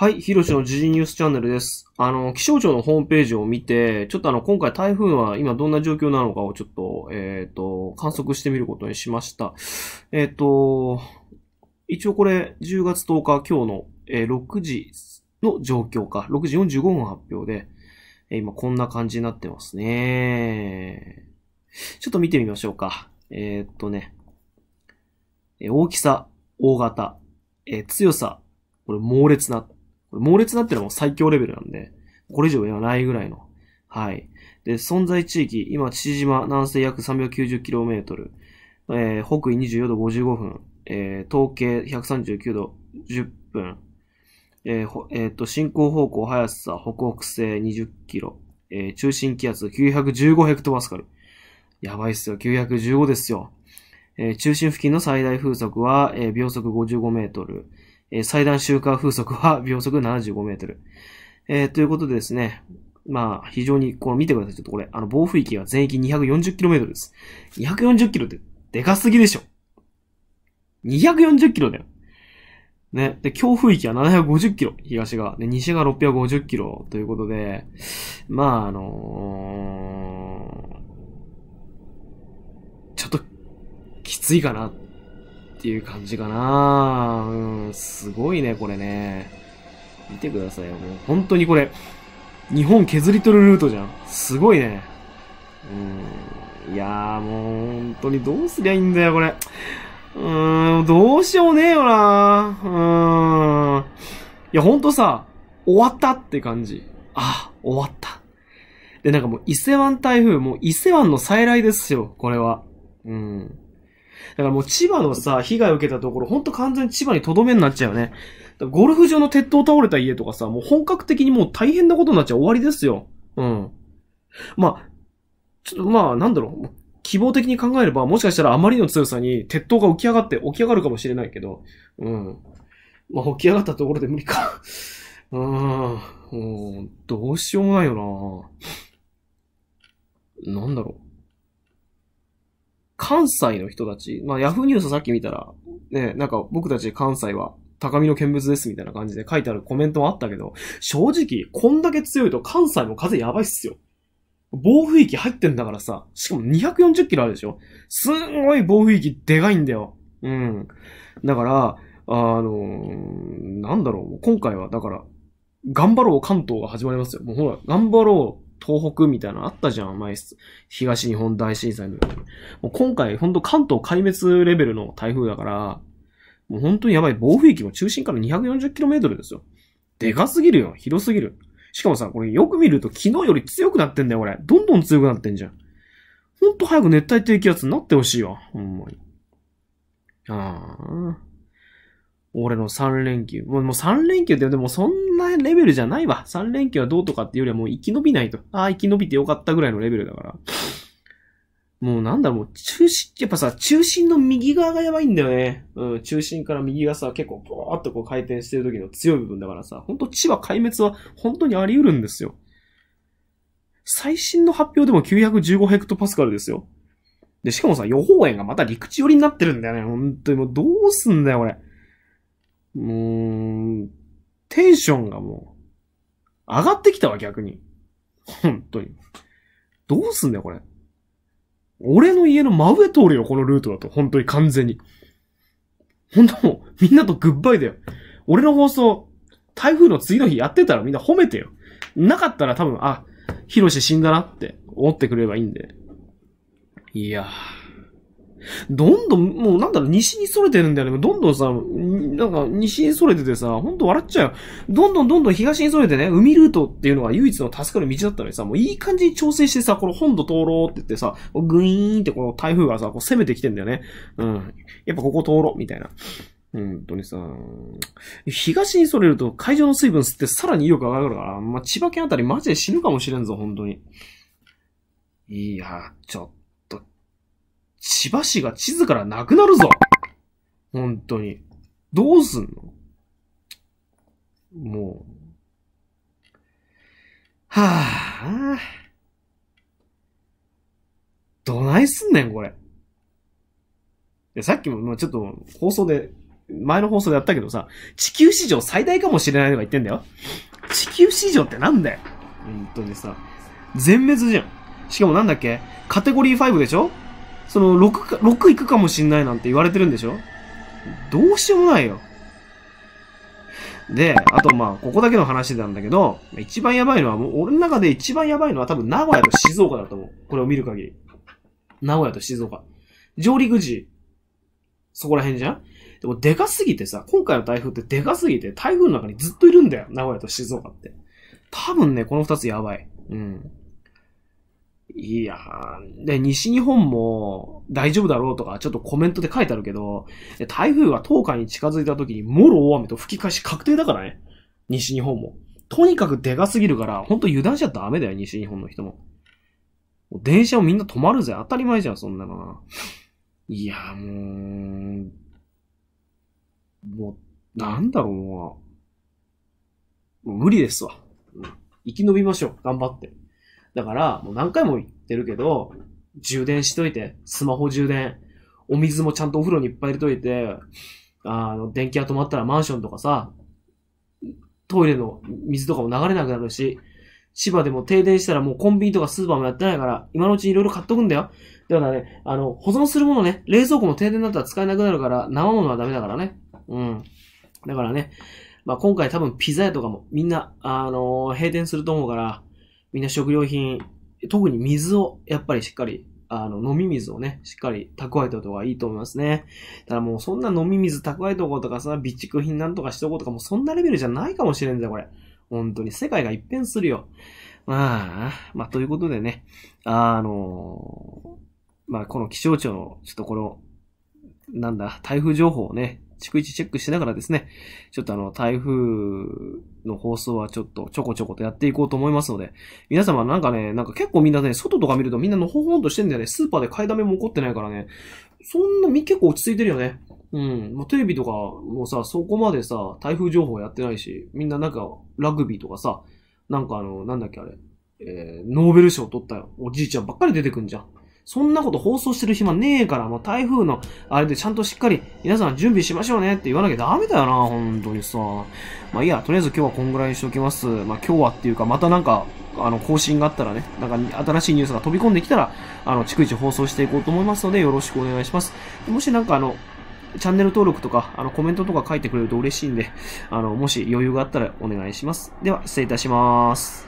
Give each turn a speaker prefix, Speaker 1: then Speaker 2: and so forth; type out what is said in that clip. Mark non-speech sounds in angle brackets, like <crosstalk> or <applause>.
Speaker 1: はい、ひろしの時事ニュースチャンネルです。あの、気象庁のホームページを見て、ちょっとあの、今回台風は今どんな状況なのかをちょっと、えっ、ー、と、観測してみることにしました。えっ、ー、と、一応これ、10月10日、今日の、えー、6時の状況か、6時45分発表で、え今こんな感じになってますね。ちょっと見てみましょうか。えっとね、え大きさ、大型、え強さ、これ猛烈なこれ猛烈なってのはもう最強レベルなんで、これ以上やはないぐらいの。はい。で、存在地域、今、父島、南西約 390km、えー、北緯24度55分、えー、東経139度10分、えーえー、と進行方向速さ、北北西20キロ、えー、中心気圧915ヘクトパスカル。やばいっすよ、915ですよ。えー、中心付近の最大風速は、えー、秒速55メートル。えー、最大周回風速は <laughs> 秒速75メートル。えー、ということでですね、まあ、非常に、この見てください。ちょっとこれ、あの、暴風域は全域 240km です。240km って、でかすぎでしょ。240km だよ。ね。で、強風域は 750km、東が。で、西が 650km ということで、まあ、あのー、ちょっと、きついかなっていう感じかなごいね、これね。見てくださいよ。もう本当にこれ、日本削り取るルートじゃん。すごいね。うん。いやーもう本当にどうすりゃいいんだよ、これ。うーん、どうしようねえよなうーん。いや、ほんとさ、終わったって感じ。ああ、終わった。で、なんかもう伊勢湾台風、もう伊勢湾の再来ですよ、これは。うん。だからもう千葉のさ、被害を受けたところ、ほんと完全に千葉にとどめになっちゃうよね。ゴルフ場の鉄塔倒れた家とかさ、もう本格的にもう大変なことになっちゃ終わりですよ。うん。まあ、ちょっとまあ、なんだろう。希望的に考えれば、もしかしたらあまりの強さに鉄塔が浮き上がって、起き上がるかもしれないけど、うん。まあ、起き上がったところで無理か。うーん。どうしようもないよななんだろう。関西の人たち、まあ、ヤフーニュースさっき見たら、ね、なんか僕たち関西は高みの見物ですみたいな感じで書いてあるコメントもあったけど、正直、こんだけ強いと関西も風やばいっすよ。暴風域入ってんだからさ、しかも240キロあるでしょすんごい暴風域でかいんだよ。うん。だから、あのー、なんだろう、今回はだから、頑張ろう関東が始まりますよ。もうほら、頑張ろう東北みたいなのあったじゃん、前、東日本大震災のよもう今回、ほんと関東壊滅レベルの台風だから、もう本当にやばい。暴風域も中心から 240km ですよ。でかすぎるよ。広すぎる。しかもさ、これよく見ると昨日より強くなってんだよ、これ。どんどん強くなってんじゃん。ほんと早く熱帯低気圧になってほしいわ。ほんまに。ああ。俺の3連休。もうもう3連休ってでもそんなレベルじゃないわ。3連休はどうとかっていうよりはもう生き延びないと。ああ、生き延びてよかったぐらいのレベルだから。もうなんだろう、中心、やっぱさ、中心の右側がやばいんだよね。うん、中心から右がさ、結構ボーっとこう回転してる時の強い部分だからさ、ほんと地は壊滅は本当にあり得るんですよ。最新の発表でも915ヘクトパスカルですよ。で、しかもさ、予報円がまた陸地寄りになってるんだよね。本当にもうどうすんだよ、これ。もう、テンションがもう、上がってきたわ、逆に。本当に。どうすんだよ、これ。俺の家の真上通るよ、このルートだと。本当に完全に。本当もう、みんなとグッバイだよ。俺の放送、台風の次の日やってたらみんな褒めてよ。なかったら多分、あ、ヒロシ死んだなって思ってくれればいいんで。いやー。どんどん、もうなんだろう、西に逸れてるんだよね。どんどんさ、なんか、西に逸れててさ、ほんと笑っちゃうどんどんどんどん東に逸れてね、海ルートっていうのが唯一の助かる道だったのにさ、もういい感じに調整してさ、この本土通ろうって言ってさ、グイーンってこの台風がさ、こう攻めてきてんだよね。うん。やっぱここ通ろう、みたいな。本んとにさ、東にそれると海上の水分吸ってさらに威力上がるから、まあ、千葉県あたりマジで死ぬかもしれんぞ、本当に。いや、ちょっ千葉市が地図からなくなるぞ本当に。どうすんのもう。はぁ、あ、どないすんねん、これ。いや、さっきも、ちょっと、放送で、前の放送でやったけどさ、地球史上最大かもしれないとか言ってんだよ。地球史上ってなんだよ。本当にさ、全滅じゃん。しかもなんだっけカテゴリー5でしょその6、6行くかもしんないなんて言われてるんでしょどうしようもないよ。で、あとまあ、ここだけの話なんだけど、一番やばいのは、もう俺の中で一番やばいのは多分名古屋と静岡だと思う。これを見る限り。名古屋と静岡。上陸時、そこら辺じゃんでもでかすぎてさ、今回の台風ってでかすぎて、台風の中にずっといるんだよ。名古屋と静岡って。多分ね、この二つやばい。うん。いやー、で、西日本も大丈夫だろうとか、ちょっとコメントで書いてあるけど、台風が東海に近づいた時に、もろ大雨と吹き返し確定だからね。西日本も。とにかくでかすぎるから、ほんと油断しちゃダメだよ、西日本の人も。も電車をみんな止まるぜ。当たり前じゃん、そんなのいやー、もう、もう、なんだろう、もう無理ですわ。生き延びましょう。頑張って。だから、もう何回も言ってるけど、充電しといて、スマホ充電、お水もちゃんとお風呂にいっぱい入れといて、あの、電気が止まったらマンションとかさ、トイレの水とかも流れなくなるし、千葉でも停電したらもうコンビニとかスーパーもやってないから、今のうちいろいろ買っとくんだよ。だからね、あの、保存するものね、冷蔵庫も停電だったら使えなくなるから、生ものはダメだからね。うん。だからね、まあ、今回多分ピザ屋とかもみんな、あのー、閉店すると思うから、みんな食料品、特に水をやっぱりしっかり、あの、飲み水をね、しっかり蓄えておいた方がいいと思いますね。ただもうそんな飲み水蓄えておこうとか、そ備蓄品なんとかしておこうとか、もうそんなレベルじゃないかもしれんぜ、これ。本当に世界が一変するよ。まあ、まあ、ということでね、あのまあ、この気象庁の、ちょっとこの、なんだ、台風情報をね、逐一チェックしながらですね、ちょっとあの、台風の放送はちょっとちょこちょことやっていこうと思いますので、皆様なんかね、なんか結構みんなね、外とか見るとみんなのほほんとしてんだよね。スーパーで買いだめも起こってないからね、そんな結構落ち着いてるよね。うん。まあ、テレビとかもさ、そこまでさ、台風情報やってないし、みんななんか、ラグビーとかさ、なんかあの、なんだっけあれ、えー、ノーベル賞取ったよ。おじいちゃんばっかり出てくんじゃん。そんなこと放送してる暇ねえから、もう台風の、あれでちゃんとしっかり、皆さん準備しましょうねって言わなきゃダメだよな、本当にさ。まあいいや、とりあえず今日はこんぐらいにしておきます。まあ今日はっていうか、またなんか、あの、更新があったらね、なんか新しいニュースが飛び込んできたら、あの、逐一放送していこうと思いますので、よろしくお願いします。もしなんかあの、チャンネル登録とか、あの、コメントとか書いてくれると嬉しいんで、あの、もし余裕があったらお願いします。では、失礼いたします。